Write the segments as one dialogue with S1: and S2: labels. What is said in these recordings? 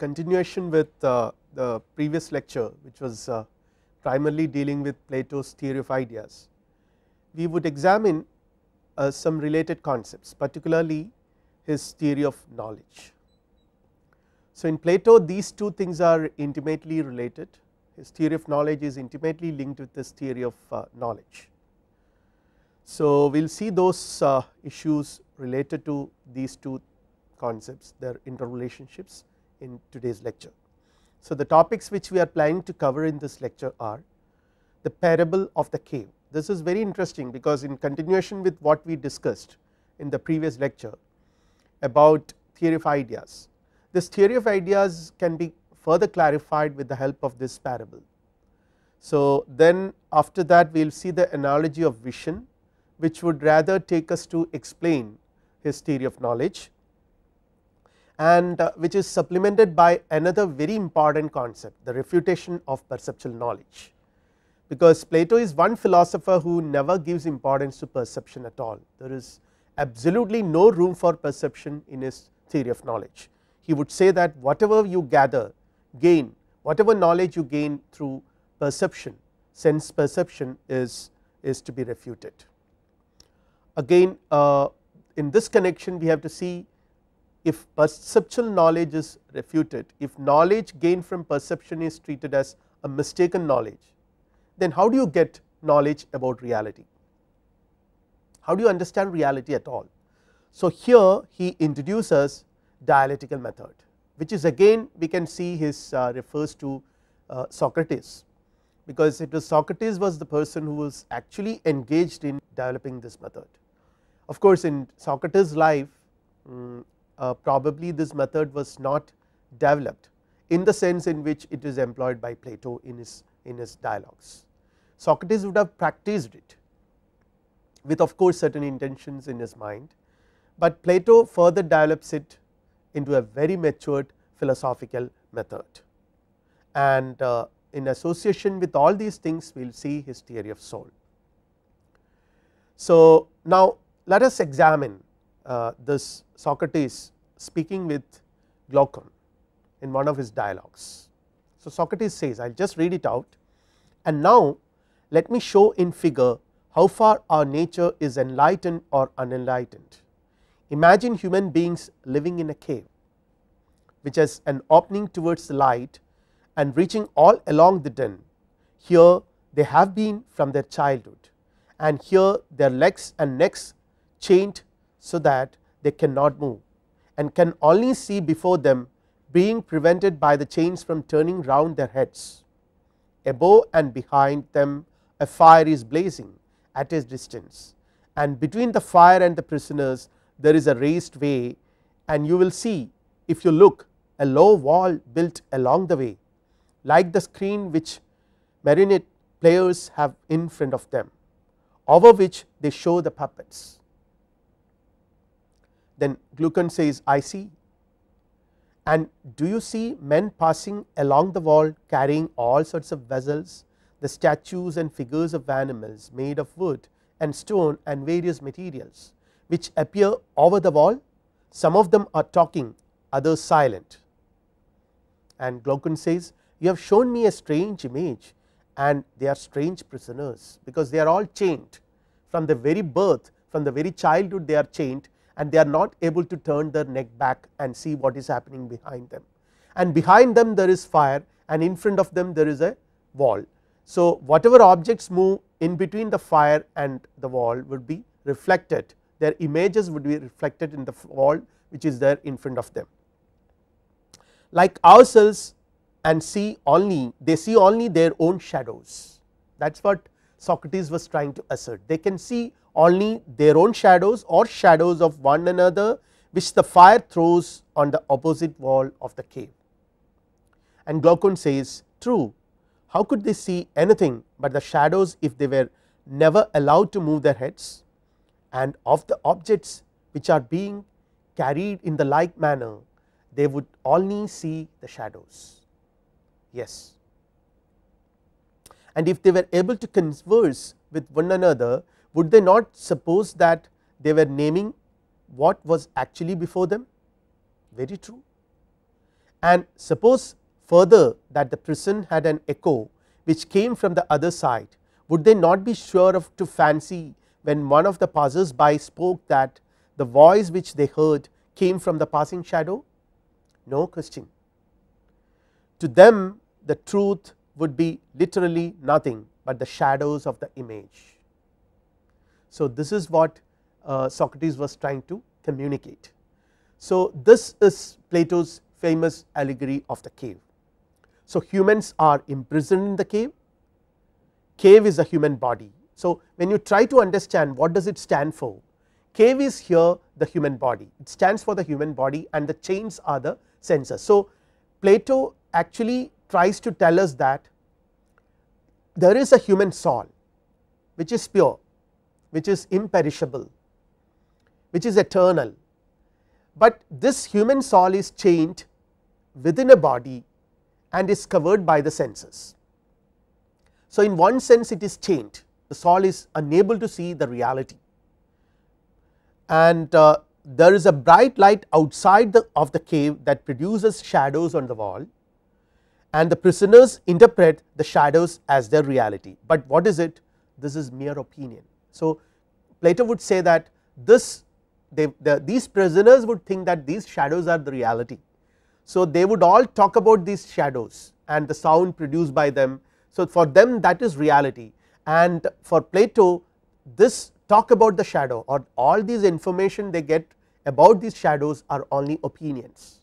S1: continuation with uh, the previous lecture which was uh, primarily dealing with Plato's theory of ideas. We would examine uh, some related concepts particularly his theory of knowledge. So, in Plato these two things are intimately related his theory of knowledge is intimately linked with his theory of uh, knowledge. So, we will see those uh, issues related to these two concepts their interrelationships in today's lecture. So, the topics which we are planning to cover in this lecture are the parable of the cave. This is very interesting because in continuation with what we discussed in the previous lecture about theory of ideas. This theory of ideas can be further clarified with the help of this parable. So, then after that we will see the analogy of vision which would rather take us to explain his theory of knowledge and uh, which is supplemented by another very important concept the refutation of perceptual knowledge. Because Plato is one philosopher who never gives importance to perception at all there is absolutely no room for perception in his theory of knowledge. He would say that whatever you gather gain whatever knowledge you gain through perception sense perception is, is to be refuted. Again uh, in this connection we have to see if perceptual knowledge is refuted, if knowledge gained from perception is treated as a mistaken knowledge, then how do you get knowledge about reality? How do you understand reality at all? So, here he introduces dialectical method which is again we can see his uh, refers to uh, Socrates because it was Socrates was the person who was actually engaged in developing this method. Of course, in Socrates life um, uh, probably this method was not developed in the sense in which it is employed by Plato in his in his dialogues. Socrates would have practiced it with of course, certain intentions in his mind, but Plato further develops it into a very matured philosophical method. And uh, in association with all these things we will see his theory of soul. So, now let us examine uh, this Socrates speaking with Glaucon in one of his dialogues. So, Socrates says I will just read it out and now let me show in figure how far our nature is enlightened or unenlightened. Imagine human beings living in a cave which has an opening towards the light and reaching all along the den. Here they have been from their childhood and here their legs and necks chained so that they cannot move and can only see before them being prevented by the chains from turning round their heads. Above and behind them a fire is blazing at a distance and between the fire and the prisoners there is a raised way and you will see if you look a low wall built along the way like the screen which marionette players have in front of them over which they show the puppets then glucan says I see and do you see men passing along the wall carrying all sorts of vessels, the statues and figures of animals made of wood and stone and various materials which appear over the wall. Some of them are talking others silent and Glaucon says you have shown me a strange image and they are strange prisoners because they are all chained from the very birth from the very childhood they are chained and they are not able to turn their neck back and see what is happening behind them. And behind them there is fire and in front of them there is a wall. So, whatever objects move in between the fire and the wall would be reflected their images would be reflected in the wall which is there in front of them. Like ourselves and see only they see only their own shadows that is what Socrates was trying to assert. They can see only their own shadows or shadows of one another which the fire throws on the opposite wall of the cave. And Glaucon says true how could they see anything but the shadows if they were never allowed to move their heads and of the objects which are being carried in the like manner they would only see the shadows. Yes, and if they were able to converse with one another would they not suppose that they were naming what was actually before them very true and suppose further that the prison had an echo which came from the other side would they not be sure of to fancy when one of the passers by spoke that the voice which they heard came from the passing shadow no question to them the truth would be literally nothing, but the shadows of the image. So, this is what uh, Socrates was trying to communicate. So, this is Plato's famous allegory of the cave. So, humans are imprisoned in the cave, cave is a human body. So, when you try to understand what does it stand for, cave is here the human body, it stands for the human body and the chains are the senses. So, Plato actually tries to tell us that there is a human soul which is pure, which is imperishable, which is eternal, but this human soul is chained within a body and is covered by the senses. So, in one sense it is chained the soul is unable to see the reality and uh, there is a bright light outside the, of the cave that produces shadows on the wall and the prisoners interpret the shadows as their reality, but what is it? This is mere opinion. So, Plato would say that this they, the, these prisoners would think that these shadows are the reality. So, they would all talk about these shadows and the sound produced by them. So, for them that is reality and for Plato this talk about the shadow or all these information they get about these shadows are only opinions.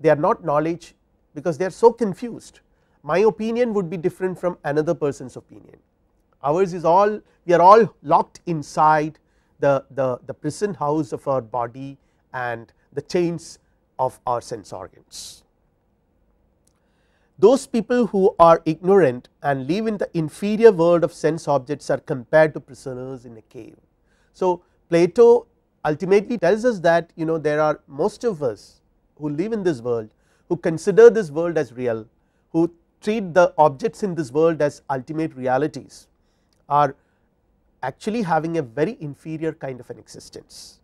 S1: They are not knowledge, because they are so confused. My opinion would be different from another person's opinion, ours is all we are all locked inside the, the, the prison house of our body and the chains of our sense organs. Those people who are ignorant and live in the inferior world of sense objects are compared to prisoners in a cave. So, Plato ultimately tells us that you know there are most of us who live in this world who consider this world as real, who treat the objects in this world as ultimate realities are actually having a very inferior kind of an existence.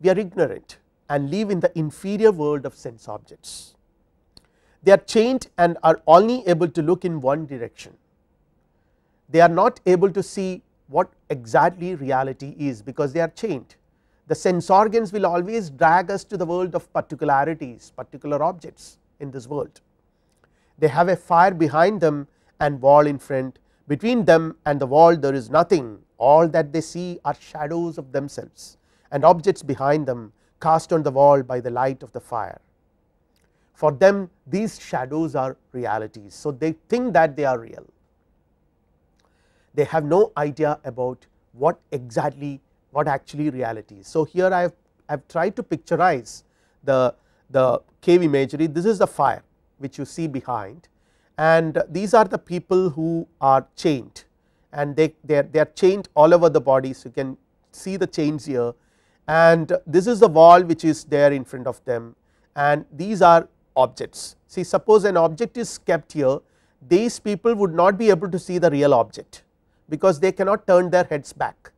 S1: We are ignorant and live in the inferior world of sense objects. They are chained and are only able to look in one direction. They are not able to see what exactly reality is because they are chained the sense organs will always drag us to the world of particularities, particular objects in this world. They have a fire behind them and wall in front, between them and the wall there is nothing, all that they see are shadows of themselves and objects behind them cast on the wall by the light of the fire. For them these shadows are realities, so they think that they are real. They have no idea about what exactly what actually reality is. So, here I have, tried to picturize the, the cave imagery this is the fire which you see behind and these are the people who are chained and they, they are, they are chained all over the body. So, you can see the chains here and this is the wall which is there in front of them and these are objects. See suppose an object is kept here these people would not be able to see the real object because they cannot turn their heads back.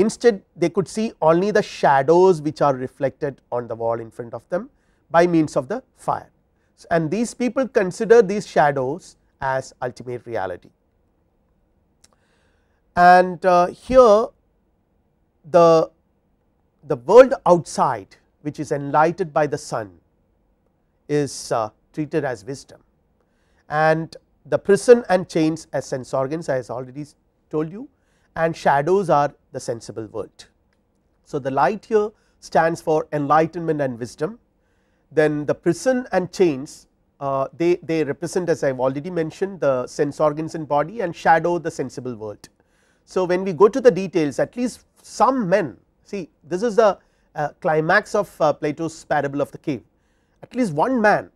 S1: Instead, they could see only the shadows which are reflected on the wall in front of them by means of the fire. And these people consider these shadows as ultimate reality. And uh, here the, the world outside which is enlightened by the sun is uh, treated as wisdom and the prison and chains as sense organs I has already told you and shadows are the sensible world. So, the light here stands for enlightenment and wisdom, then the prison and chains uh, they, they represent as I have already mentioned the sense organs in body and shadow the sensible world. So, when we go to the details at least some men see this is the uh, climax of uh, Plato's parable of the cave at least one man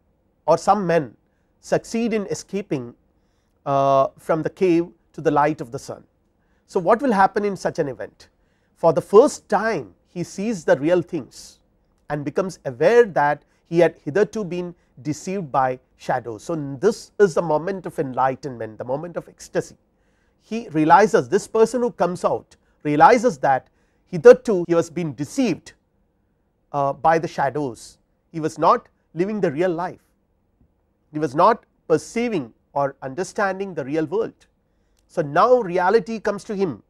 S1: or some men succeed in escaping uh, from the cave to the light of the sun so, what will happen in such an event? For the first time he sees the real things and becomes aware that he had hitherto been deceived by shadows. So, this is the moment of enlightenment, the moment of ecstasy. He realizes this person who comes out realizes that hitherto he was being deceived uh, by the shadows, he was not living the real life, he was not perceiving or understanding the real world. So, now reality comes to him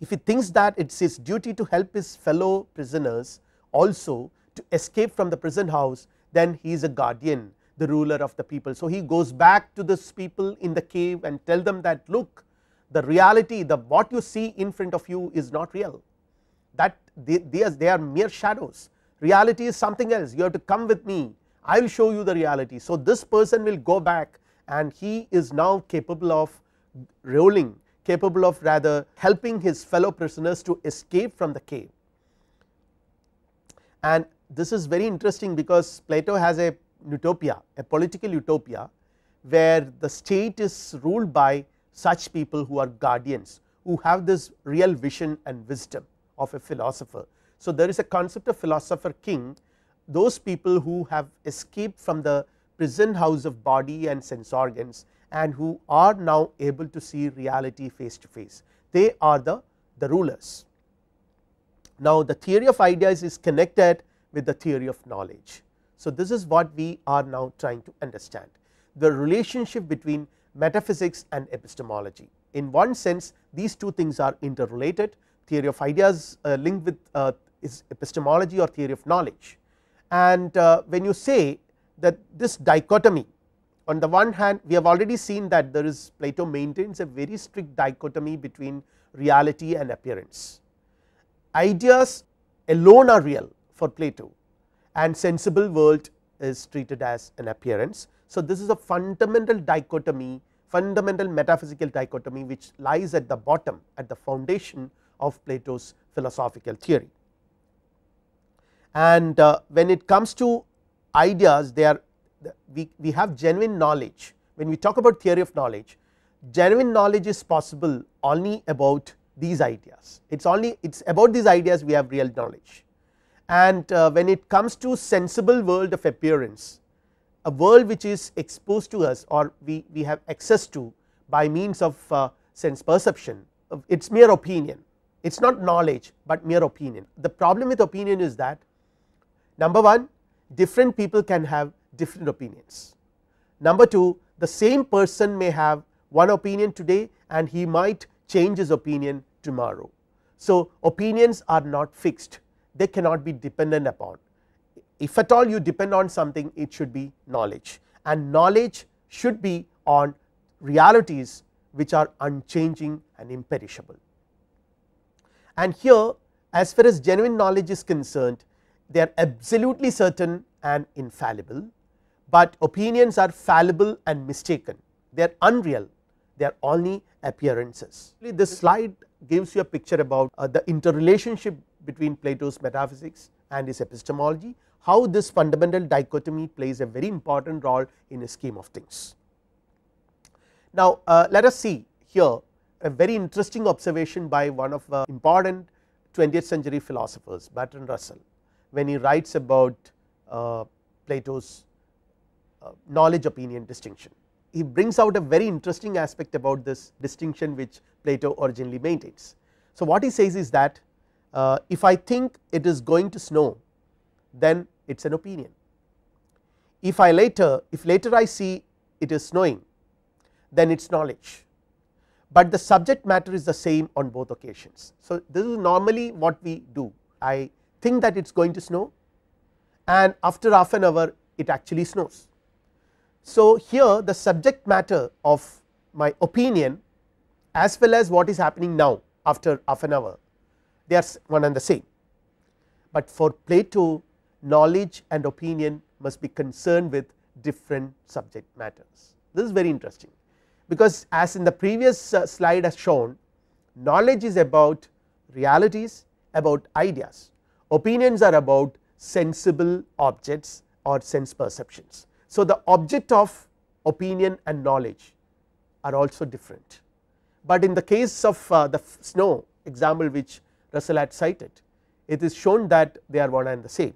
S1: if he thinks that it is his duty to help his fellow prisoners also to escape from the prison house then he is a guardian the ruler of the people. So, he goes back to this people in the cave and tell them that look the reality the what you see in front of you is not real that they, they, are, they are mere shadows reality is something else you have to come with me I will show you the reality. So, this person will go back and he is now capable of Rolling, capable of rather helping his fellow prisoners to escape from the cave. And this is very interesting because Plato has a utopia, a political utopia where the state is ruled by such people who are guardians, who have this real vision and wisdom of a philosopher. So, there is a concept of philosopher king, those people who have escaped from the prison house of body and sense organs and who are now able to see reality face to face. They are the, the rulers. Now, the theory of ideas is connected with the theory of knowledge. So, this is what we are now trying to understand the relationship between metaphysics and epistemology. In one sense these two things are interrelated theory of ideas uh, linked with uh, is epistemology or theory of knowledge. And uh, when you say that this dichotomy on the one hand we have already seen that there is Plato maintains a very strict dichotomy between reality and appearance. Ideas alone are real for Plato and sensible world is treated as an appearance. So, this is a fundamental dichotomy fundamental metaphysical dichotomy which lies at the bottom at the foundation of Plato's philosophical theory. And uh, when it comes to ideas they are we, we have genuine knowledge when we talk about theory of knowledge genuine knowledge is possible only about these ideas it is only it is about these ideas we have real knowledge. And uh, when it comes to sensible world of appearance a world which is exposed to us or we, we have access to by means of uh, sense perception it is mere opinion it is not knowledge, but mere opinion. The problem with opinion is that number 1 different people can have different opinions. Number 2 the same person may have one opinion today and he might change his opinion tomorrow. So, opinions are not fixed they cannot be dependent upon if at all you depend on something it should be knowledge and knowledge should be on realities which are unchanging and imperishable. And here as far as genuine knowledge is concerned they are absolutely certain and infallible but opinions are fallible and mistaken, they are unreal, they are only appearances. This slide gives you a picture about uh, the interrelationship between Plato's metaphysics and his epistemology, how this fundamental dichotomy plays a very important role in a scheme of things. Now, uh, let us see here a very interesting observation by one of uh, important 20th century philosophers Bertrand Russell, when he writes about uh, Plato's uh, knowledge opinion distinction. He brings out a very interesting aspect about this distinction which Plato originally maintains. So, what he says is that uh, if I think it is going to snow then it is an opinion. If I later if later I see it is snowing then it is knowledge, but the subject matter is the same on both occasions. So, this is normally what we do I think that it is going to snow and after half an hour it actually snows so, here the subject matter of my opinion as well as what is happening now after half an hour they are one and the same, but for Plato knowledge and opinion must be concerned with different subject matters. This is very interesting because as in the previous uh, slide has shown knowledge is about realities about ideas, opinions are about sensible objects or sense perceptions. So, the object of opinion and knowledge are also different, but in the case of uh, the snow example which Russell had cited it is shown that they are one and the same.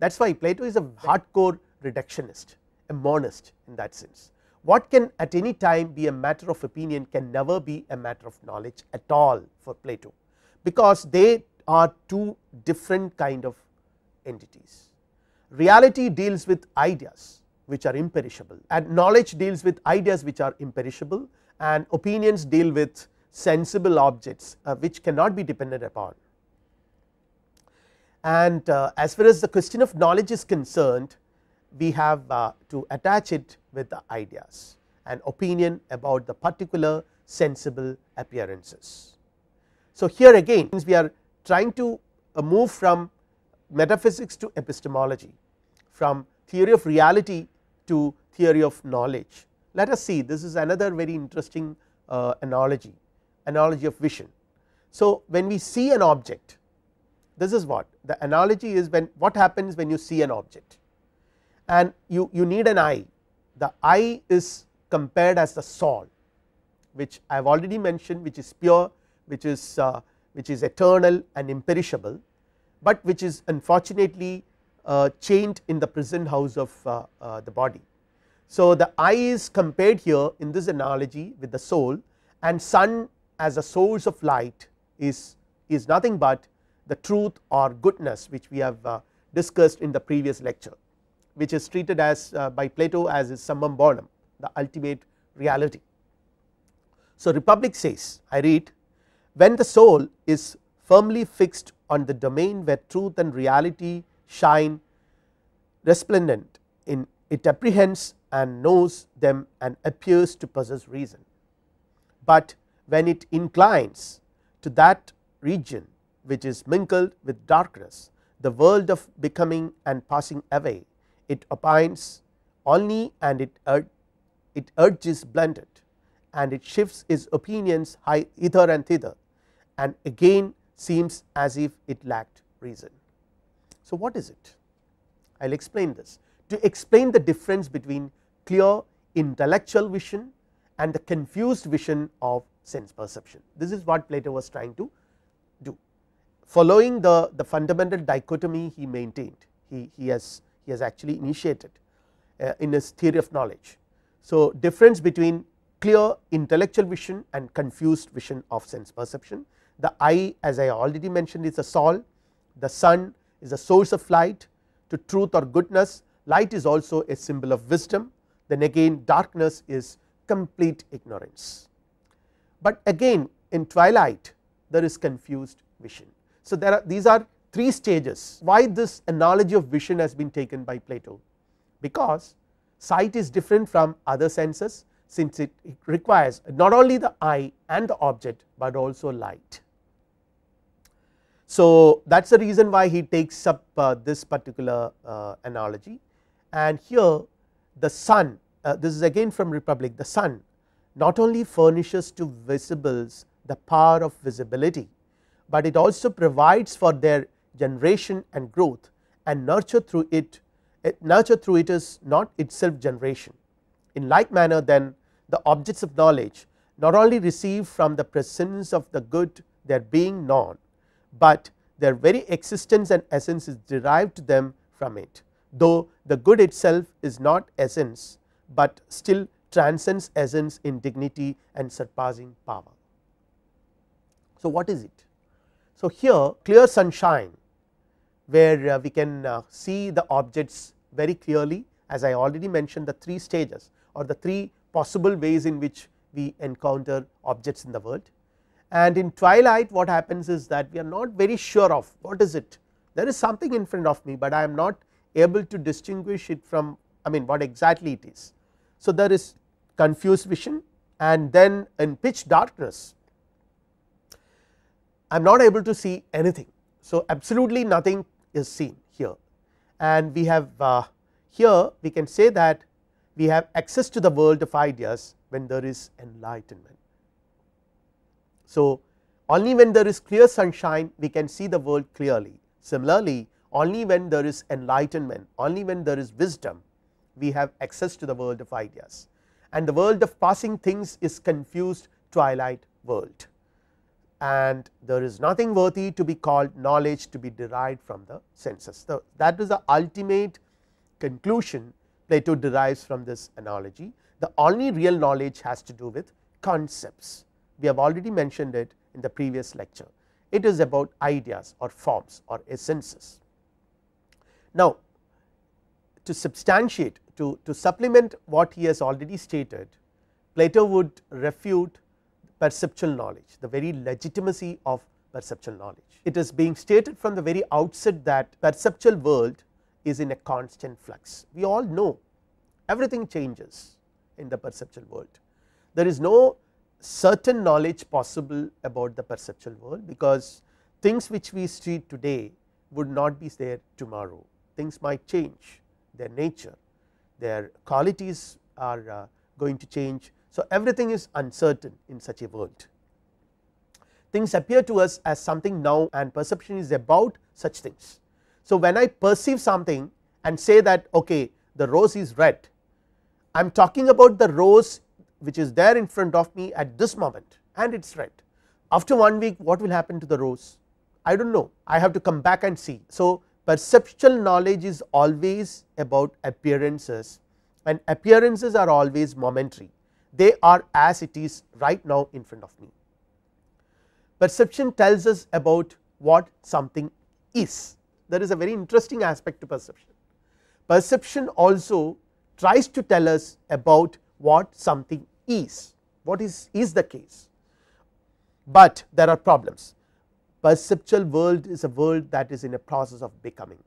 S1: That is why Plato is a hardcore reductionist a monist in that sense. What can at any time be a matter of opinion can never be a matter of knowledge at all for Plato, because they are two different kind of entities reality deals with ideas which are imperishable and knowledge deals with ideas which are imperishable and opinions deal with sensible objects uh, which cannot be depended upon. And uh, as far as the question of knowledge is concerned, we have uh, to attach it with the ideas and opinion about the particular sensible appearances. So, here again we are trying to uh, move from metaphysics to epistemology from theory of reality to theory of knowledge. Let us see this is another very interesting uh, analogy, analogy of vision. So, when we see an object this is what the analogy is when what happens when you see an object and you, you need an eye. The eye is compared as the soul, which I have already mentioned which is pure which is uh, which is eternal and imperishable but which is unfortunately uh, chained in the prison house of uh, uh, the body. So, the eye is compared here in this analogy with the soul and sun as a source of light is, is nothing but the truth or goodness which we have uh, discussed in the previous lecture which is treated as uh, by Plato as is summum bonum the ultimate reality. So, Republic says I read when the soul is firmly fixed on the domain where truth and reality shine resplendent in it apprehends and knows them and appears to possess reason. But when it inclines to that region which is mingled with darkness, the world of becoming and passing away, it opines only and it, ur it urges blended and it shifts its opinions hither and thither and again seems as if it lacked reason. So, what is it? I will explain this. To explain the difference between clear intellectual vision and the confused vision of sense perception. This is what Plato was trying to do. Following the, the fundamental dichotomy he maintained, he, he, has, he has actually initiated uh, in his theory of knowledge. So, difference between clear intellectual vision and confused vision of sense perception the eye as I already mentioned is the soul. the sun is a source of light to truth or goodness, light is also a symbol of wisdom, then again darkness is complete ignorance. But again in twilight there is confused vision. So, there are these are three stages why this analogy of vision has been taken by Plato, because sight is different from other senses since it requires not only the eye and the object, but also light. So, that is the reason why he takes up uh, this particular uh, analogy and here the sun uh, this is again from republic the sun not only furnishes to visibles the power of visibility, but it also provides for their generation and growth and nurture through it, it nurture through it is not itself generation. In like manner then the objects of knowledge not only receive from the presence of the good their being known, but their very existence and essence is derived to them from it. Though the good itself is not essence, but still transcends essence in dignity and surpassing power. So, what is it? So, here clear sunshine where uh, we can uh, see the objects very clearly as I already mentioned the three stages or the three possible ways in which we encounter objects in the world and in twilight what happens is that we are not very sure of what is it there is something in front of me, but I am not able to distinguish it from I mean what exactly it is. So, there is confused vision and then in pitch darkness I am not able to see anything. So, absolutely nothing is seen here and we have uh, here we can say that we have access to the world of ideas when there is enlightenment. So, only when there is clear sunshine we can see the world clearly. Similarly, only when there is enlightenment, only when there is wisdom we have access to the world of ideas and the world of passing things is confused twilight world and there is nothing worthy to be called knowledge to be derived from the senses. So, that is the ultimate conclusion Plato derives from this analogy. The only real knowledge has to do with concepts we have already mentioned it in the previous lecture. It is about ideas or forms or essences. Now, to substantiate to, to supplement what he has already stated, Plato would refute perceptual knowledge, the very legitimacy of perceptual knowledge. It is being stated from the very outset that perceptual world is in a constant flux. We all know everything changes in the perceptual world. There is no certain knowledge possible about the perceptual world because things which we see today would not be there tomorrow things might change their nature their qualities are uh, going to change. So, everything is uncertain in such a world things appear to us as something now and perception is about such things. So, when I perceive something and say that okay the rose is red I am talking about the rose which is there in front of me at this moment and it is red. After one week what will happen to the rows? I do not know I have to come back and see. So, perceptual knowledge is always about appearances and appearances are always momentary they are as it is right now in front of me. Perception tells us about what something is There is a very interesting aspect to perception. Perception also tries to tell us about what something is, what is is the case, but there are problems. Perceptual world is a world that is in a process of becoming.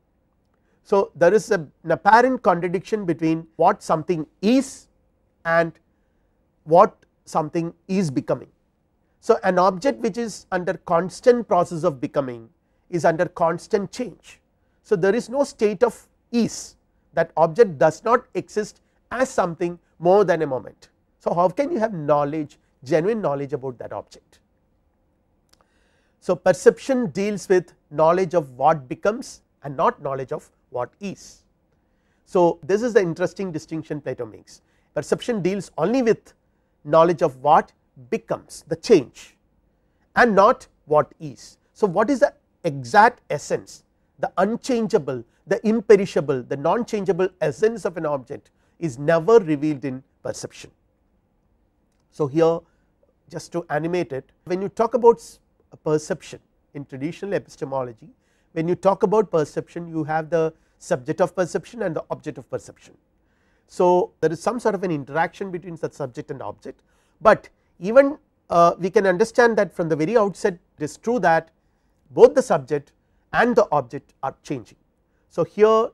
S1: So, there is a, an apparent contradiction between what something is and what something is becoming. So, an object which is under constant process of becoming is under constant change. So, there is no state of is that object does not exist as something more than a moment. So, how can you have knowledge genuine knowledge about that object. So, perception deals with knowledge of what becomes and not knowledge of what is. So, this is the interesting distinction Plato makes perception deals only with knowledge of what becomes the change and not what is. So, what is the exact essence the unchangeable the imperishable the non changeable essence of an object is never revealed in perception. So, here just to animate it when you talk about perception in traditional epistemology when you talk about perception you have the subject of perception and the object of perception. So, there is some sort of an interaction between such subject and object, but even uh, we can understand that from the very outset it is true that both the subject and the object are changing. So, here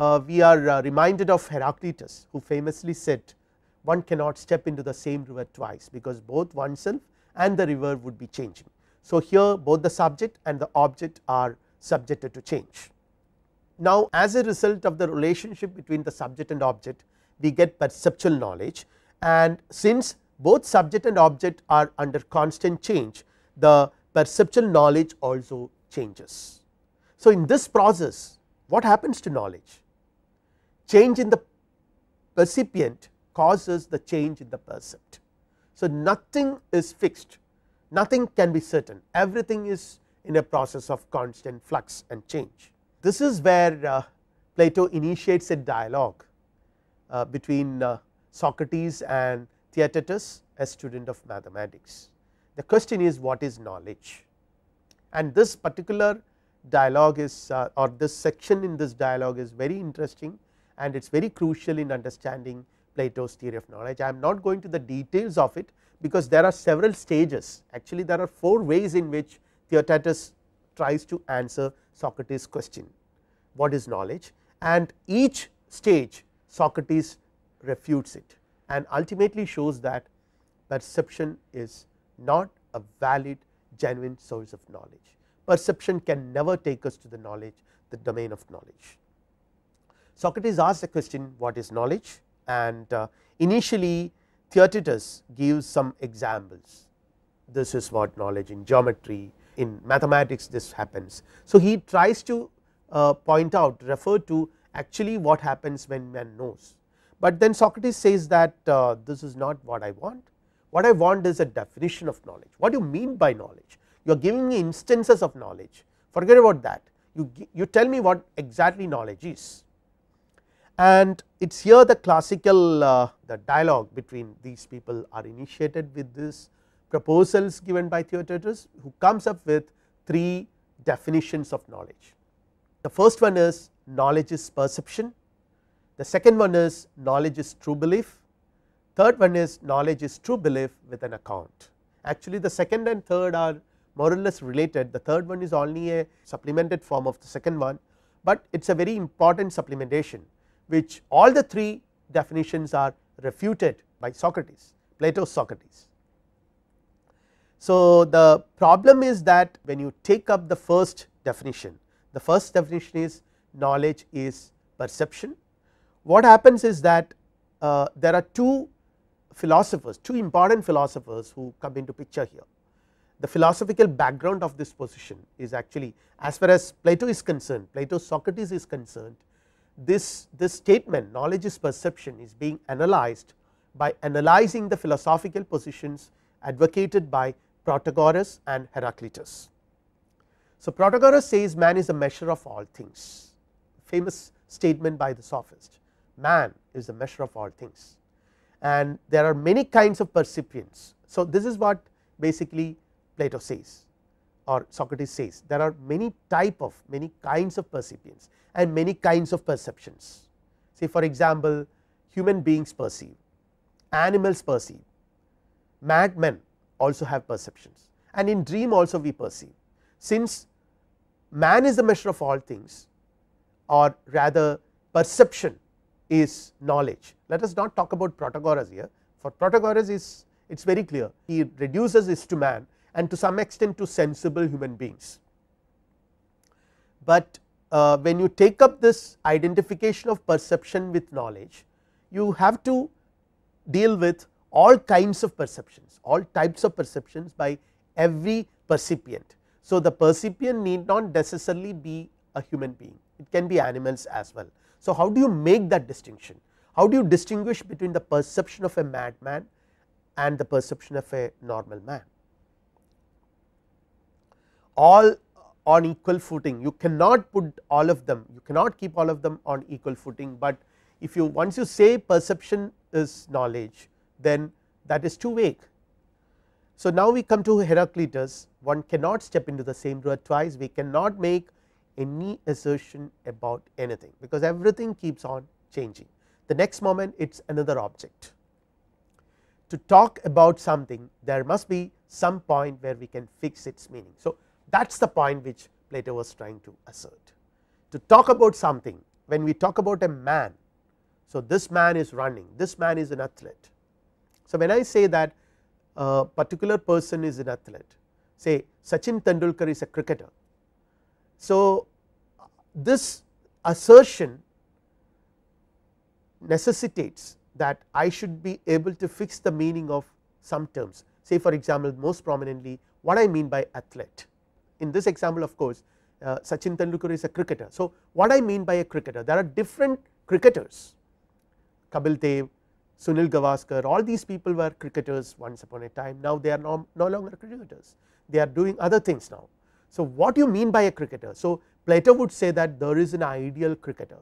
S1: uh, we are uh, reminded of Heraclitus who famously said one cannot step into the same river twice because both oneself and the river would be changing. So, here both the subject and the object are subjected to change. Now, as a result of the relationship between the subject and object we get perceptual knowledge and since both subject and object are under constant change the perceptual knowledge also changes. So, in this process what happens to knowledge? change in the percipient causes the change in the percept. So, nothing is fixed, nothing can be certain, everything is in a process of constant flux and change. This is where uh, Plato initiates a dialogue uh, between uh, Socrates and Theaetetus, a student of mathematics. The question is what is knowledge and this particular dialogue is uh, or this section in this dialogue is very interesting and it is very crucial in understanding Plato's theory of knowledge. I am not going to the details of it because there are several stages actually there are 4 ways in which Theaetetus tries to answer Socrates question what is knowledge and each stage Socrates refutes it and ultimately shows that perception is not a valid genuine source of knowledge. Perception can never take us to the knowledge the domain of knowledge. Socrates asks the question what is knowledge and uh, initially Theaetetus gives some examples. This is what knowledge in geometry, in mathematics this happens. So, he tries to uh, point out refer to actually what happens when man knows, but then Socrates says that uh, this is not what I want. What I want is a definition of knowledge. What do you mean by knowledge? You are giving me instances of knowledge, forget about that. You, you tell me what exactly knowledge is and it is here the classical uh, the dialogue between these people are initiated with this proposals given by Theodotus who comes up with three definitions of knowledge. The first one is knowledge is perception, the second one is knowledge is true belief, third one is knowledge is true belief with an account. Actually the second and third are more or less related, the third one is only a supplemented form of the second one, but it is a very important supplementation which all the three definitions are refuted by Socrates, Plato's Socrates. So, the problem is that when you take up the first definition, the first definition is knowledge is perception. What happens is that uh, there are two philosophers, two important philosophers who come into picture here. The philosophical background of this position is actually as far as Plato is concerned, Plato's Socrates is concerned, this, this statement knowledge is perception is being analyzed by analyzing the philosophical positions advocated by Protagoras and Heraclitus. So, Protagoras says man is a measure of all things famous statement by the sophist man is a measure of all things and there are many kinds of percipients. So, this is what basically Plato says or Socrates says there are many type of many kinds of percipients and many kinds of perceptions. Say for example, human beings perceive, animals perceive, madmen also have perceptions and in dream also we perceive. Since man is the measure of all things or rather perception is knowledge. Let us not talk about Protagoras here for Protagoras is it is very clear he reduces this to man and to some extent to sensible human beings. But uh, when you take up this identification of perception with knowledge, you have to deal with all kinds of perceptions, all types of perceptions by every percipient. So, the percipient need not necessarily be a human being, it can be animals as well. So, how do you make that distinction? How do you distinguish between the perception of a madman and the perception of a normal man? all on equal footing you cannot put all of them you cannot keep all of them on equal footing, but if you once you say perception is knowledge then that is too vague. So, now we come to Heraclitus one cannot step into the same river twice we cannot make any assertion about anything because everything keeps on changing. The next moment it is another object. To talk about something there must be some point where we can fix its meaning. So, that is the point which Plato was trying to assert. To talk about something when we talk about a man, so this man is running, this man is an athlete. So, when I say that a particular person is an athlete, say Sachin Tendulkar is a cricketer. So, this assertion necessitates that I should be able to fix the meaning of some terms say for example, most prominently what I mean by athlete in this example of course uh, Sachin Tendulkar is a cricketer. So, what I mean by a cricketer there are different cricketers Kapil Dev, Sunil Gavaskar all these people were cricketers once upon a time now they are no, no longer cricketers they are doing other things now. So, what you mean by a cricketer? So, Plato would say that there is an ideal cricketer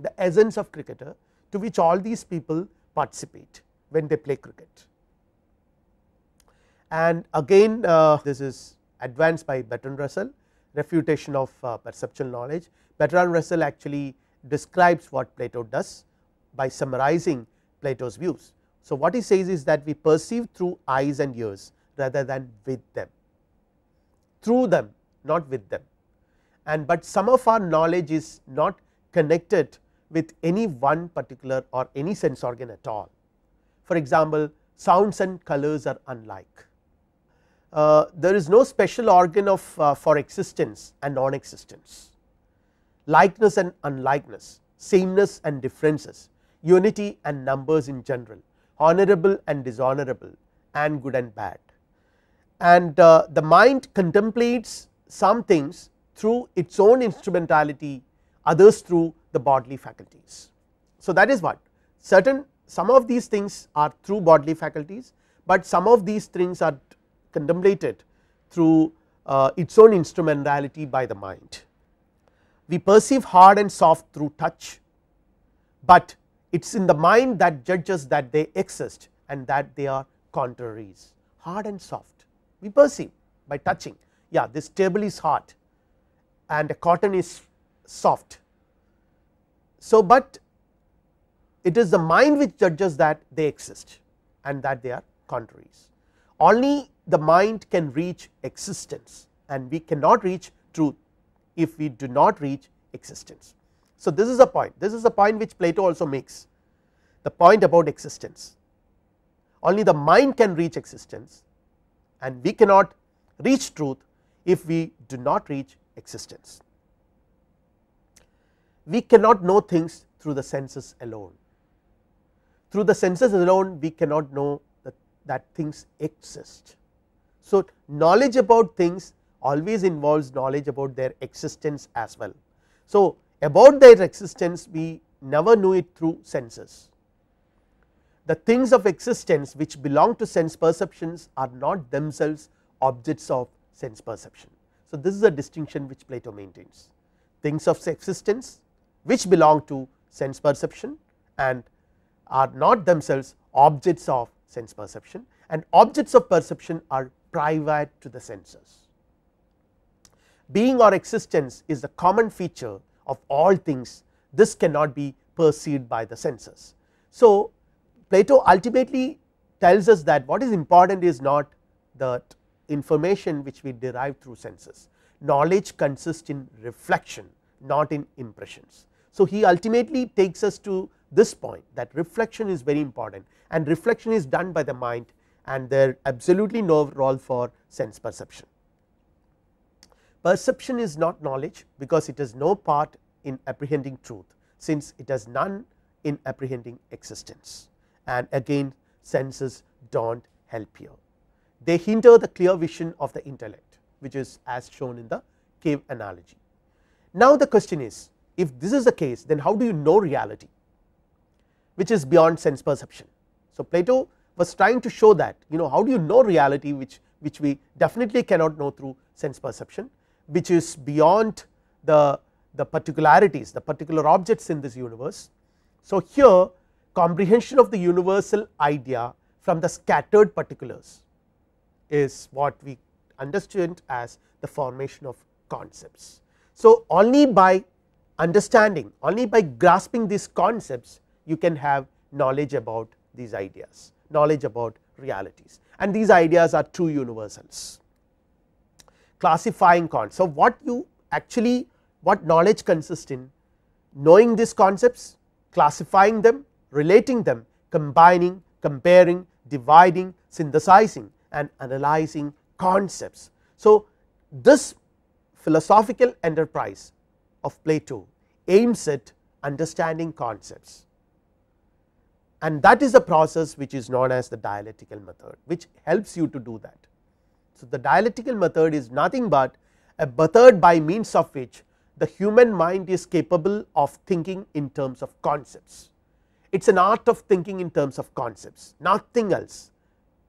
S1: the essence of cricketer to which all these people participate when they play cricket. And again uh, this is advanced by Bertrand Russell refutation of uh, perceptual knowledge. Bertrand Russell actually describes what Plato does by summarizing Plato's views. So, what he says is that we perceive through eyes and ears rather than with them, through them not with them and but some of our knowledge is not connected with any one particular or any sense organ at all. For example, sounds and colors are unlike uh, there is no special organ of uh, for existence and non existence, likeness and unlikeness, sameness and differences, unity and numbers in general, honorable and dishonorable and good and bad. And uh, the mind contemplates some things through its own instrumentality, others through the bodily faculties. So, that is what certain some of these things are through bodily faculties, but some of these things are contemplated through uh, its own instrumentality by the mind. We perceive hard and soft through touch, but it is in the mind that judges that they exist and that they are contraries hard and soft we perceive by touching yeah this table is hard and the cotton is soft. So, but it is the mind which judges that they exist and that they are contraries only the mind can reach existence and we cannot reach truth if we do not reach existence. So, this is a point this is a point which Plato also makes the point about existence only the mind can reach existence and we cannot reach truth if we do not reach existence. We cannot know things through the senses alone through the senses alone we cannot know that, that things exist so, knowledge about things always involves knowledge about their existence as well. So, about their existence we never knew it through senses. The things of existence which belong to sense perceptions are not themselves objects of sense perception. So, this is a distinction which Plato maintains things of existence which belong to sense perception and are not themselves objects of sense perception and objects of perception are private to the senses. Being or existence is the common feature of all things this cannot be perceived by the senses. So, Plato ultimately tells us that what is important is not the information which we derive through senses, knowledge consists in reflection not in impressions. So, he ultimately takes us to this point that reflection is very important and reflection is done by the mind and there absolutely no role for sense perception. Perception is not knowledge because it has no part in apprehending truth since it has none in apprehending existence and again senses do not help here. They hinder the clear vision of the intellect which is as shown in the cave analogy. Now, the question is if this is the case then how do you know reality which is beyond sense perception. So, Plato was trying to show that you know how do you know reality which, which we definitely cannot know through sense perception which is beyond the, the particularities the particular objects in this universe. So, here comprehension of the universal idea from the scattered particulars is what we understand as the formation of concepts. So, only by understanding only by grasping these concepts you can have knowledge about these ideas knowledge about realities and these ideas are true universals. Classifying concepts. So, what you actually what knowledge consists in knowing these concepts, classifying them, relating them, combining, comparing, dividing, synthesizing and analyzing concepts. So, this philosophical enterprise of Plato aims at understanding concepts and that is a process which is known as the dialectical method which helps you to do that. So, the dialectical method is nothing but a method by means of which the human mind is capable of thinking in terms of concepts. It is an art of thinking in terms of concepts nothing else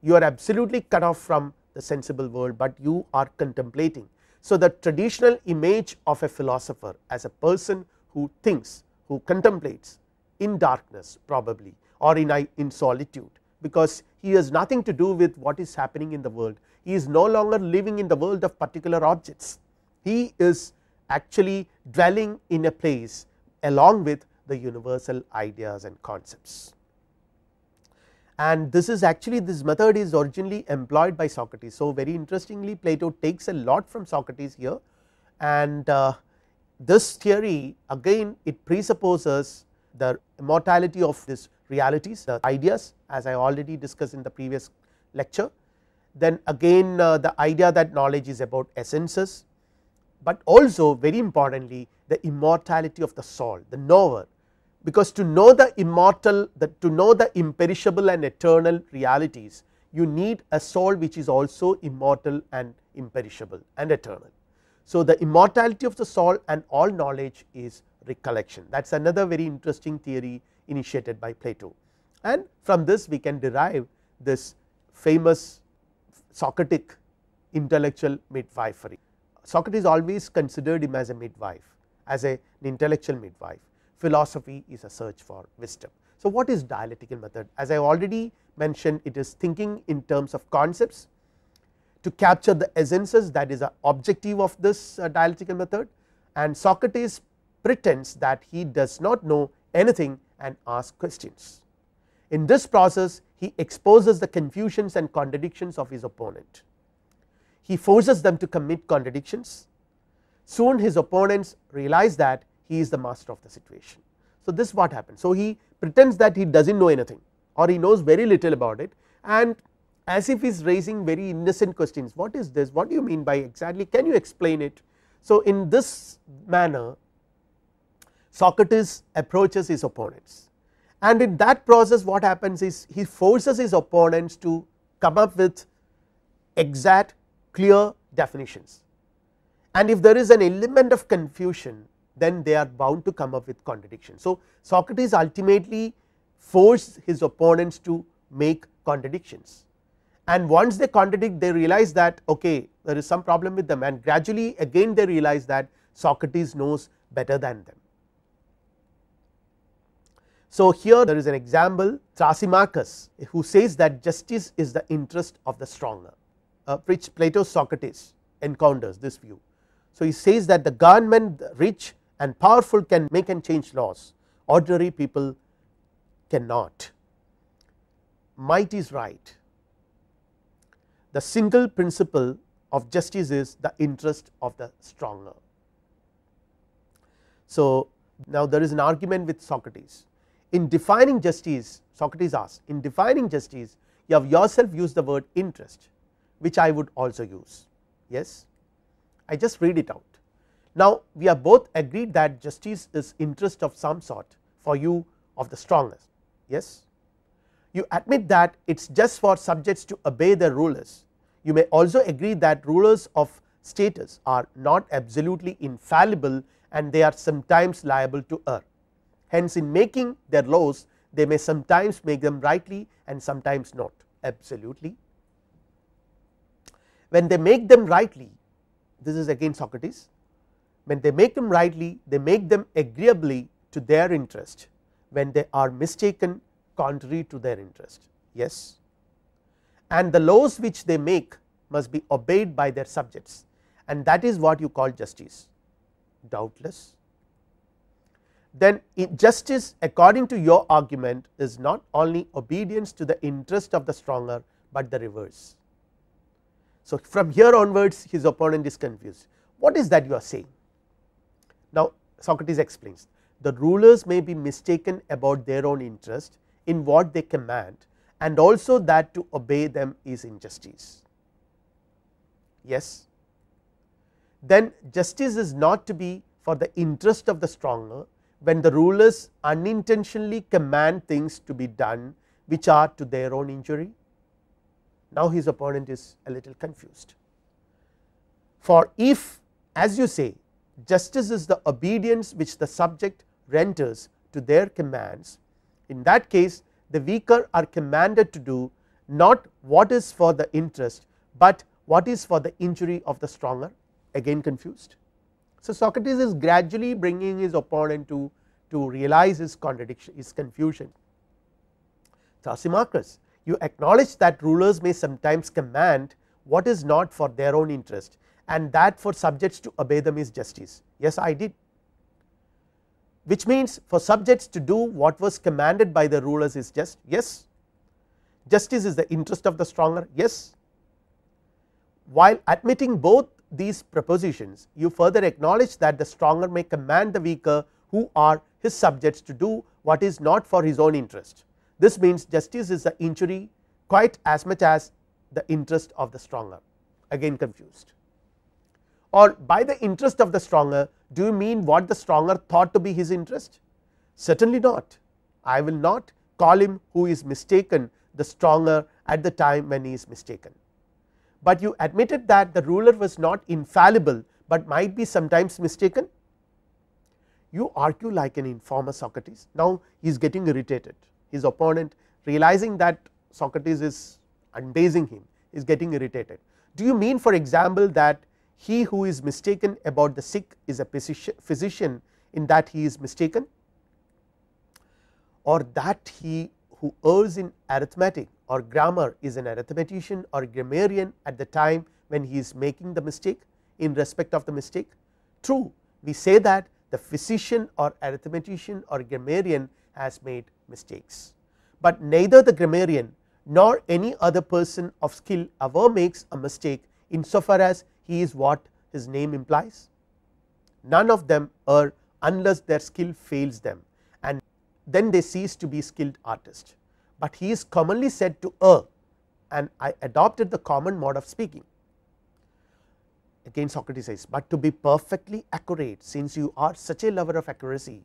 S1: you are absolutely cut off from the sensible world, but you are contemplating. So, the traditional image of a philosopher as a person who thinks who contemplates in darkness probably or in, in solitude, because he has nothing to do with what is happening in the world. He is no longer living in the world of particular objects. He is actually dwelling in a place along with the universal ideas and concepts. And this is actually this method is originally employed by Socrates. So, very interestingly Plato takes a lot from Socrates here and uh, this theory again it presupposes the immortality of this realities, the ideas as I already discussed in the previous lecture. Then again uh, the idea that knowledge is about essences, but also very importantly the immortality of the soul, the knower. Because to know the immortal, the, to know the imperishable and eternal realities, you need a soul which is also immortal and imperishable and eternal. So, the immortality of the soul and all knowledge is recollection that is another very interesting theory initiated by Plato. And from this we can derive this famous Socratic intellectual midwifery. Socrates always considered him as a midwife, as a, an intellectual midwife. Philosophy is a search for wisdom. So, what is dialectical method? As I already mentioned, it is thinking in terms of concepts to capture the essences that is the objective of this uh, dialectical method and Socrates pretends that he does not know anything and ask questions. In this process he exposes the confusions and contradictions of his opponent. He forces them to commit contradictions, soon his opponents realize that he is the master of the situation. So, this what happens. So, he pretends that he does not know anything or he knows very little about it and as if he is raising very innocent questions what is this, what do you mean by exactly, can you explain it. So, in this manner Socrates approaches his opponents and in that process what happens is he forces his opponents to come up with exact clear definitions and if there is an element of confusion then they are bound to come up with contradictions. So, Socrates ultimately forced his opponents to make contradictions and once they contradict they realize that okay there is some problem with them and gradually again they realize that Socrates knows better than them. So, here there is an example Thrasymachus who says that justice is the interest of the stronger uh, which Plato Socrates encounters this view. So, he says that the government the rich and powerful can make and change laws ordinary people cannot. Might is right the single principle of justice is the interest of the stronger. So, now there is an argument with Socrates in defining justice Socrates asked in defining justice you have yourself used the word interest which I would also use yes I just read it out. Now, we are both agreed that justice is interest of some sort for you of the strongest yes you admit that it is just for subjects to obey their rulers. You may also agree that rulers of status are not absolutely infallible and they are sometimes liable to err. Hence, in making their laws they may sometimes make them rightly and sometimes not absolutely. When they make them rightly this is again Socrates when they make them rightly they make them agreeably to their interest when they are mistaken contrary to their interest yes and the laws which they make must be obeyed by their subjects and that is what you call justice doubtless then justice according to your argument is not only obedience to the interest of the stronger, but the reverse. So, from here onwards his opponent is confused, what is that you are saying? Now, Socrates explains the rulers may be mistaken about their own interest in what they command and also that to obey them is injustice. Yes, then justice is not to be for the interest of the stronger, when the rulers unintentionally command things to be done which are to their own injury? Now, his opponent is a little confused. For if as you say justice is the obedience which the subject renders to their commands, in that case the weaker are commanded to do not what is for the interest, but what is for the injury of the stronger again confused. So, Socrates is gradually bringing his opponent to, to realize his contradiction his confusion. Thrasymachus you acknowledge that rulers may sometimes command what is not for their own interest and that for subjects to obey them is justice. Yes I did which means for subjects to do what was commanded by the rulers is just yes justice is the interest of the stronger yes while admitting both these propositions you further acknowledge that the stronger may command the weaker who are his subjects to do what is not for his own interest. This means justice is the injury quite as much as the interest of the stronger again confused or by the interest of the stronger do you mean what the stronger thought to be his interest? Certainly not I will not call him who is mistaken the stronger at the time when he is mistaken but you admitted that the ruler was not infallible, but might be sometimes mistaken. You argue like an informer Socrates, now he is getting irritated his opponent realizing that Socrates is unbasing him is getting irritated. Do you mean for example, that he who is mistaken about the sick is a physician in that he is mistaken or that he who errs in arithmetic or grammar is an arithmetician or grammarian at the time when he is making the mistake in respect of the mistake. True, we say that the physician or arithmetician or grammarian has made mistakes, but neither the grammarian nor any other person of skill ever makes a mistake insofar as he is what his name implies. None of them err unless their skill fails them and then they cease to be skilled artists but he is commonly said to err and I adopted the common mode of speaking. Again Socrates says, but to be perfectly accurate since you are such a lover of accuracy,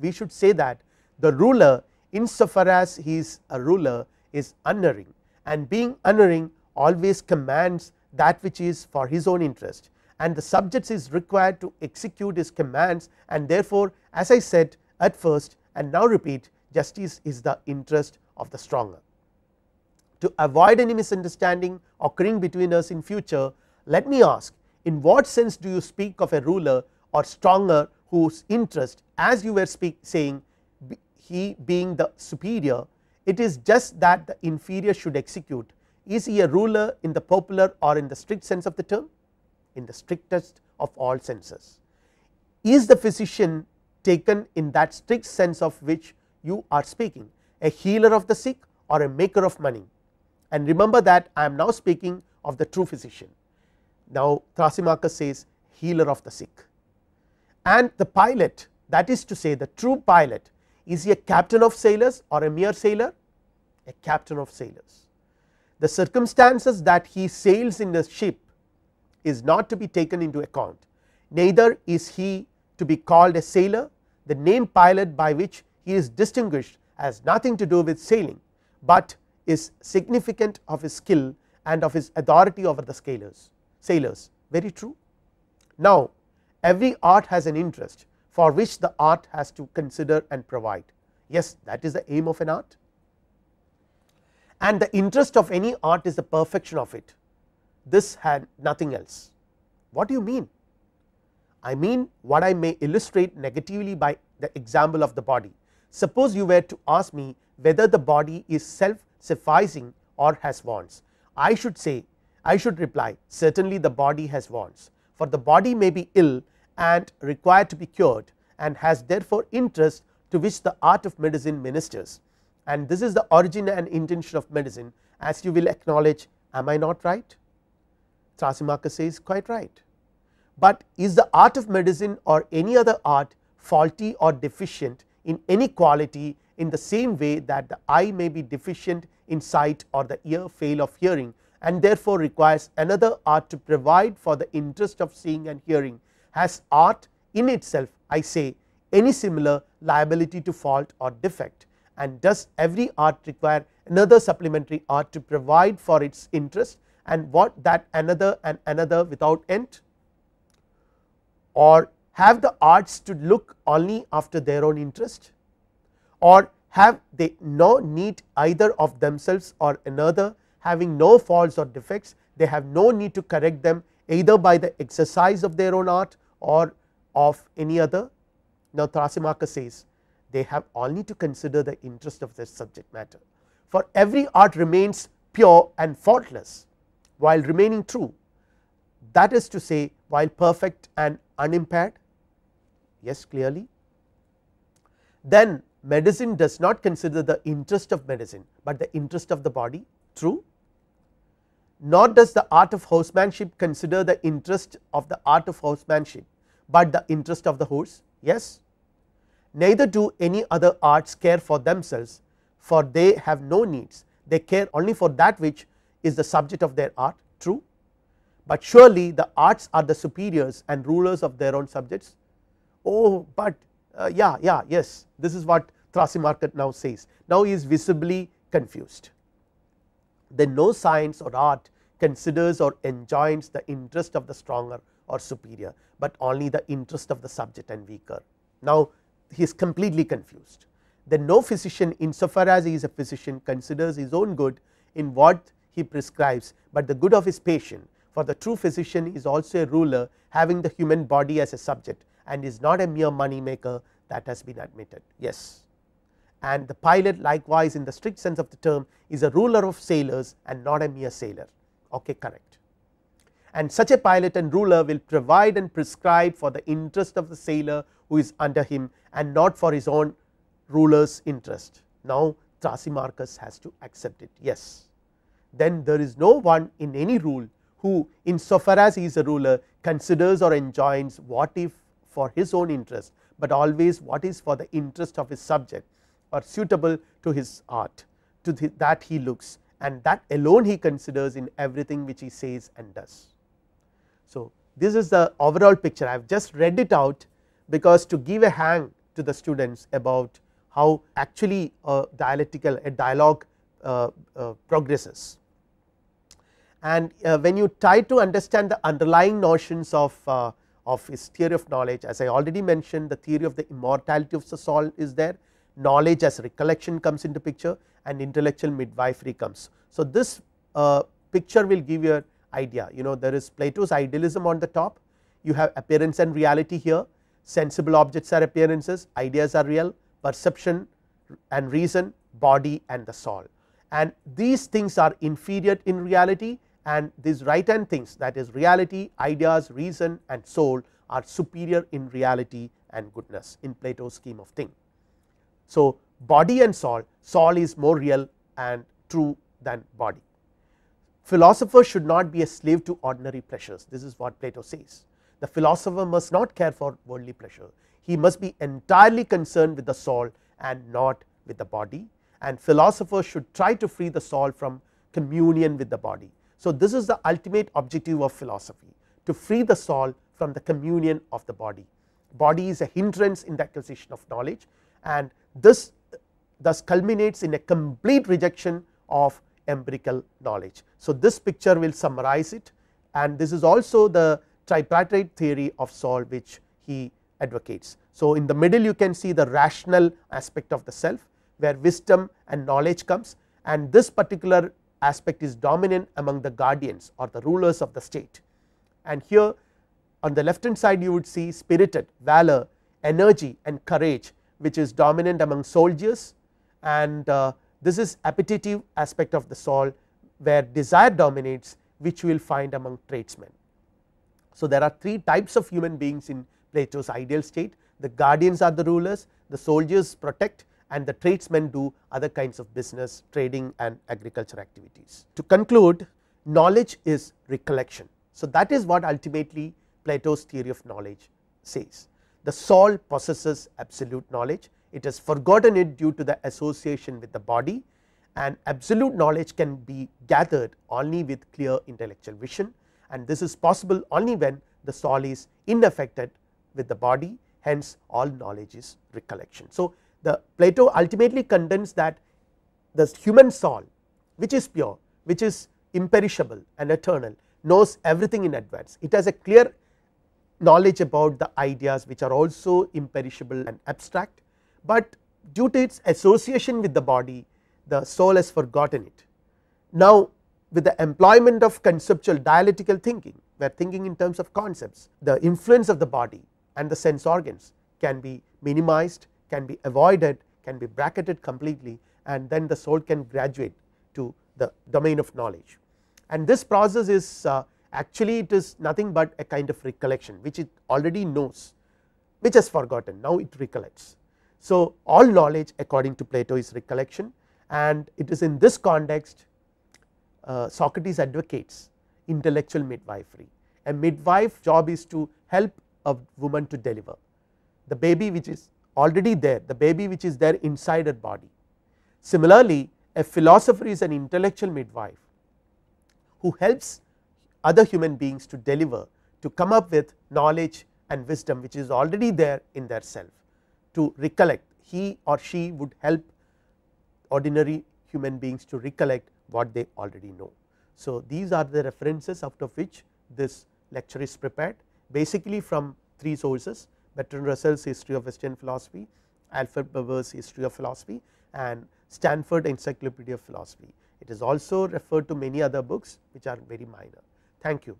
S1: we should say that the ruler insofar as he is a ruler is unerring and being unerring always commands that which is for his own interest and the subject is required to execute his commands and therefore, as I said at first and now repeat justice is the interest of the stronger. To avoid any misunderstanding occurring between us in future, let me ask in what sense do you speak of a ruler or stronger whose interest as you were speak, saying he being the superior, it is just that the inferior should execute. Is he a ruler in the popular or in the strict sense of the term? In the strictest of all senses. Is the physician taken in that strict sense of which you are speaking? a healer of the sick or a maker of money and remember that I am now speaking of the true physician. Now Thrasymachus says healer of the sick and the pilot that is to say the true pilot is he a captain of sailors or a mere sailor? A captain of sailors. The circumstances that he sails in the ship is not to be taken into account, neither is he to be called a sailor, the name pilot by which he is distinguished has nothing to do with sailing, but is significant of his skill and of his authority over the scalers, sailors very true. Now every art has an interest for which the art has to consider and provide yes that is the aim of an art and the interest of any art is the perfection of it this had nothing else. What do you mean? I mean what I may illustrate negatively by the example of the body Suppose you were to ask me whether the body is self sufficing or has wants, I should say I should reply certainly the body has wants, for the body may be ill and require to be cured and has therefore interest to which the art of medicine ministers. And this is the origin and intention of medicine as you will acknowledge am I not right? Trasimachus says quite right, but is the art of medicine or any other art faulty or deficient in any quality in the same way that the eye may be deficient in sight or the ear fail of hearing and therefore, requires another art to provide for the interest of seeing and hearing has art in itself I say any similar liability to fault or defect and does every art require another supplementary art to provide for its interest and what that another and another without end or have the arts to look only after their own interest or have they no need either of themselves or another having no faults or defects they have no need to correct them either by the exercise of their own art or of any other. Now, Thrasymachus says they have only to consider the interest of their subject matter for every art remains pure and faultless while remaining true that is to say while perfect and unimpaired yes clearly. Then medicine does not consider the interest of medicine, but the interest of the body true, nor does the art of horsemanship consider the interest of the art of horsemanship, but the interest of the horse yes. Neither do any other arts care for themselves, for they have no needs, they care only for that which is the subject of their art true, but surely the arts are the superiors and rulers of their own subjects oh but uh, yeah yeah yes this is what Thrasymachus now says now he is visibly confused. Then no science or art considers or enjoins the interest of the stronger or superior, but only the interest of the subject and weaker. Now he is completely confused. Then no physician insofar as he is a physician considers his own good in what he prescribes, but the good of his patient for the true physician is also a ruler having the human body as a subject and is not a mere money maker that has been admitted yes. And the pilot likewise in the strict sense of the term is a ruler of sailors and not a mere sailor okay correct. And such a pilot and ruler will provide and prescribe for the interest of the sailor who is under him and not for his own ruler's interest. Now Thrasymachus has to accept it yes. Then there is no one in any rule who in so far as he is a ruler considers or enjoins what if for his own interest, but always what is for the interest of his subject or suitable to his art to the, that he looks and that alone he considers in everything which he says and does. So, this is the overall picture I have just read it out because to give a hang to the students about how actually a dialectical a dialogue uh, uh, progresses. And uh, when you try to understand the underlying notions of uh, of his theory of knowledge. As I already mentioned the theory of the immortality of the soul is there, knowledge as recollection comes into picture and intellectual midwifery comes. So, this uh, picture will give you an idea you know there is Plato's idealism on the top, you have appearance and reality here, sensible objects are appearances, ideas are real, perception and reason, body and the soul. And these things are inferior in reality and these right hand things that is reality, ideas, reason and soul are superior in reality and goodness in Plato's scheme of thing. So, body and soul, soul is more real and true than body. Philosopher should not be a slave to ordinary pleasures, this is what Plato says. The philosopher must not care for worldly pleasure, he must be entirely concerned with the soul and not with the body and philosopher should try to free the soul from communion with the body so, this is the ultimate objective of philosophy to free the soul from the communion of the body. Body is a hindrance in the acquisition of knowledge and this thus culminates in a complete rejection of empirical knowledge. So, this picture will summarize it and this is also the tripartite theory of soul which he advocates. So, in the middle you can see the rational aspect of the self where wisdom and knowledge comes and this particular aspect is dominant among the guardians or the rulers of the state. And here on the left hand side you would see spirited, valor, energy and courage which is dominant among soldiers and uh, this is appetitive aspect of the soul where desire dominates which you will find among tradesmen. So, there are three types of human beings in Plato's ideal state the guardians are the rulers, the soldiers protect and the tradesmen do other kinds of business trading and agriculture activities. To conclude knowledge is recollection. So, that is what ultimately Plato's theory of knowledge says. The soul possesses absolute knowledge, it has forgotten it due to the association with the body and absolute knowledge can be gathered only with clear intellectual vision and this is possible only when the soul is unaffected with the body hence all knowledge is recollection. So, the Plato ultimately contends that the human soul which is pure which is imperishable and eternal knows everything in advance. It has a clear knowledge about the ideas which are also imperishable and abstract, but due to its association with the body the soul has forgotten it. Now with the employment of conceptual dialectical thinking we are thinking in terms of concepts the influence of the body and the sense organs can be minimized can be avoided can be bracketed completely and then the soul can graduate to the domain of knowledge. And this process is uh, actually it is nothing but a kind of recollection which it already knows which has forgotten now it recollects. So, all knowledge according to Plato is recollection and it is in this context uh, Socrates advocates intellectual midwifery. A midwife job is to help a woman to deliver the baby which is already there the baby which is there inside her body. Similarly, a philosopher is an intellectual midwife who helps other human beings to deliver to come up with knowledge and wisdom which is already there in their self to recollect he or she would help ordinary human beings to recollect what they already know. So, these are the references after which this lecture is prepared basically from three sources Bertrand Russell's history of Western philosophy, Alfred Berber's history of philosophy and Stanford encyclopedia of philosophy. It is also referred to many other books which are very minor. Thank you.